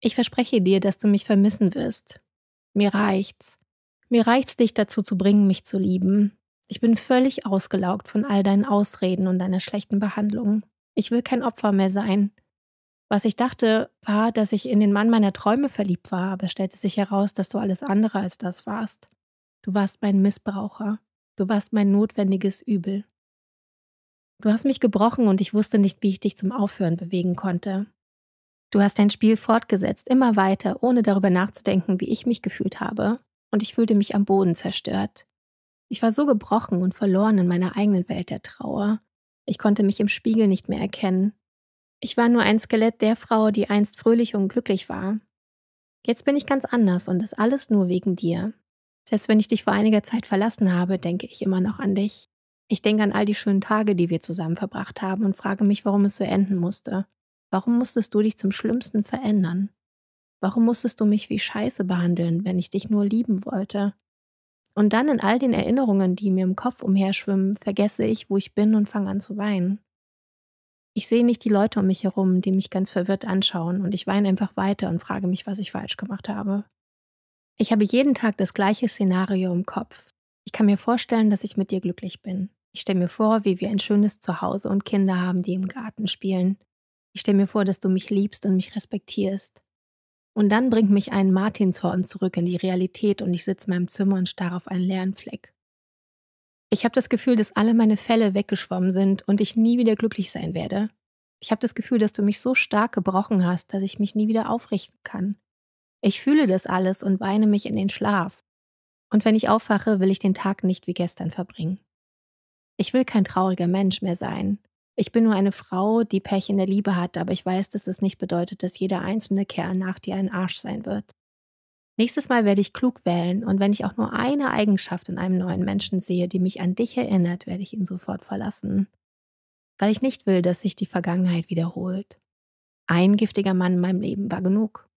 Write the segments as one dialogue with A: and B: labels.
A: Ich verspreche dir, dass du mich vermissen wirst. Mir reicht's. Mir reicht's, dich dazu zu bringen, mich zu lieben. Ich bin völlig ausgelaugt von all deinen Ausreden und deiner schlechten Behandlung. Ich will kein Opfer mehr sein. Was ich dachte, war, dass ich in den Mann meiner Träume verliebt war, aber stellte sich heraus, dass du alles andere als das warst. Du warst mein Missbraucher. Du warst mein notwendiges Übel. Du hast mich gebrochen und ich wusste nicht, wie ich dich zum Aufhören bewegen konnte. Du hast dein Spiel fortgesetzt, immer weiter, ohne darüber nachzudenken, wie ich mich gefühlt habe, und ich fühlte mich am Boden zerstört. Ich war so gebrochen und verloren in meiner eigenen Welt der Trauer. Ich konnte mich im Spiegel nicht mehr erkennen. Ich war nur ein Skelett der Frau, die einst fröhlich und glücklich war. Jetzt bin ich ganz anders und das alles nur wegen dir. Selbst wenn ich dich vor einiger Zeit verlassen habe, denke ich immer noch an dich. Ich denke an all die schönen Tage, die wir zusammen verbracht haben und frage mich, warum es so enden musste. Warum musstest du dich zum Schlimmsten verändern? Warum musstest du mich wie Scheiße behandeln, wenn ich dich nur lieben wollte? Und dann in all den Erinnerungen, die mir im Kopf umherschwimmen, vergesse ich, wo ich bin und fange an zu weinen. Ich sehe nicht die Leute um mich herum, die mich ganz verwirrt anschauen, und ich weine einfach weiter und frage mich, was ich falsch gemacht habe. Ich habe jeden Tag das gleiche Szenario im Kopf. Ich kann mir vorstellen, dass ich mit dir glücklich bin. Ich stelle mir vor, wie wir ein schönes Zuhause und Kinder haben, die im Garten spielen. Ich stelle mir vor, dass du mich liebst und mich respektierst. Und dann bringt mich ein Martinshorn zurück in die Realität und ich sitze in meinem Zimmer und starre auf einen leeren Fleck. Ich habe das Gefühl, dass alle meine Fälle weggeschwommen sind und ich nie wieder glücklich sein werde. Ich habe das Gefühl, dass du mich so stark gebrochen hast, dass ich mich nie wieder aufrichten kann. Ich fühle das alles und weine mich in den Schlaf. Und wenn ich aufwache, will ich den Tag nicht wie gestern verbringen. Ich will kein trauriger Mensch mehr sein. Ich bin nur eine Frau, die Pech in der Liebe hat, aber ich weiß, dass es nicht bedeutet, dass jeder einzelne Kerl nach dir ein Arsch sein wird. Nächstes Mal werde ich klug wählen und wenn ich auch nur eine Eigenschaft in einem neuen Menschen sehe, die mich an dich erinnert, werde ich ihn sofort verlassen. Weil ich nicht will, dass sich die Vergangenheit wiederholt. Ein giftiger Mann in meinem Leben war genug.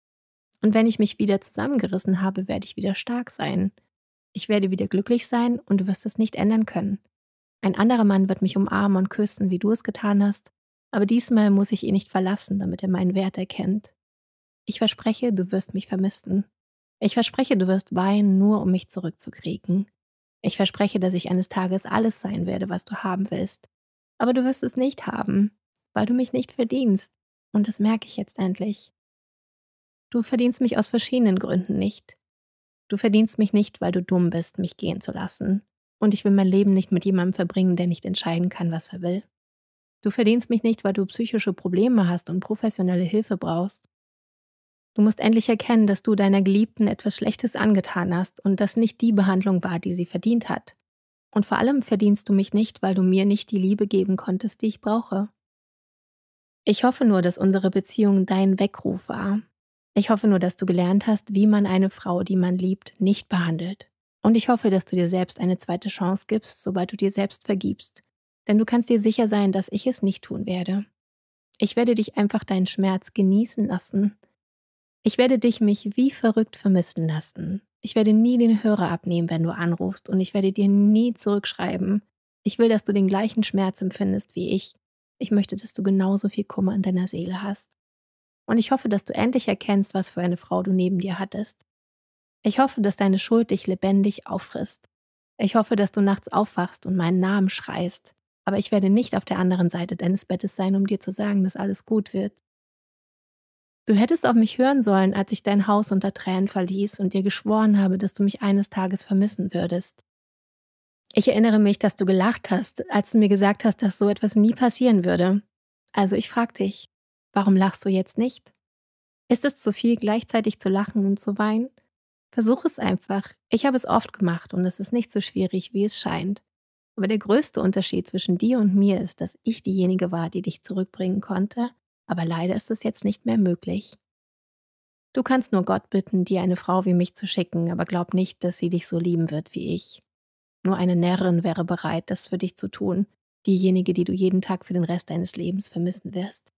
A: Und wenn ich mich wieder zusammengerissen habe, werde ich wieder stark sein. Ich werde wieder glücklich sein und du wirst es nicht ändern können. Ein anderer Mann wird mich umarmen und küssen, wie du es getan hast, aber diesmal muss ich ihn nicht verlassen, damit er meinen Wert erkennt. Ich verspreche, du wirst mich vermissen. Ich verspreche, du wirst weinen, nur um mich zurückzukriegen. Ich verspreche, dass ich eines Tages alles sein werde, was du haben willst. Aber du wirst es nicht haben, weil du mich nicht verdienst. Und das merke ich jetzt endlich. Du verdienst mich aus verschiedenen Gründen nicht. Du verdienst mich nicht, weil du dumm bist, mich gehen zu lassen. Und ich will mein Leben nicht mit jemandem verbringen, der nicht entscheiden kann, was er will. Du verdienst mich nicht, weil du psychische Probleme hast und professionelle Hilfe brauchst. Du musst endlich erkennen, dass du deiner Geliebten etwas Schlechtes angetan hast und das nicht die Behandlung war, die sie verdient hat. Und vor allem verdienst du mich nicht, weil du mir nicht die Liebe geben konntest, die ich brauche. Ich hoffe nur, dass unsere Beziehung dein Weckruf war. Ich hoffe nur, dass du gelernt hast, wie man eine Frau, die man liebt, nicht behandelt. Und ich hoffe, dass du dir selbst eine zweite Chance gibst, sobald du dir selbst vergibst. Denn du kannst dir sicher sein, dass ich es nicht tun werde. Ich werde dich einfach deinen Schmerz genießen lassen. Ich werde dich mich wie verrückt vermissen lassen. Ich werde nie den Hörer abnehmen, wenn du anrufst, und ich werde dir nie zurückschreiben. Ich will, dass du den gleichen Schmerz empfindest wie ich. Ich möchte, dass du genauso viel Kummer in deiner Seele hast. Und ich hoffe, dass du endlich erkennst, was für eine Frau du neben dir hattest. Ich hoffe, dass deine Schuld dich lebendig auffrisst. Ich hoffe, dass du nachts aufwachst und meinen Namen schreist. Aber ich werde nicht auf der anderen Seite deines Bettes sein, um dir zu sagen, dass alles gut wird. Du hättest auf mich hören sollen, als ich dein Haus unter Tränen verließ und dir geschworen habe, dass du mich eines Tages vermissen würdest. Ich erinnere mich, dass du gelacht hast, als du mir gesagt hast, dass so etwas nie passieren würde. Also ich frag dich, warum lachst du jetzt nicht? Ist es zu viel, gleichzeitig zu lachen und zu weinen? Versuch es einfach. Ich habe es oft gemacht und es ist nicht so schwierig, wie es scheint. Aber der größte Unterschied zwischen dir und mir ist, dass ich diejenige war, die dich zurückbringen konnte, aber leider ist es jetzt nicht mehr möglich. Du kannst nur Gott bitten, dir eine Frau wie mich zu schicken, aber glaub nicht, dass sie dich so lieben wird wie ich. Nur eine Närrin wäre bereit, das für dich zu tun, diejenige, die du jeden Tag für den Rest deines Lebens vermissen wirst.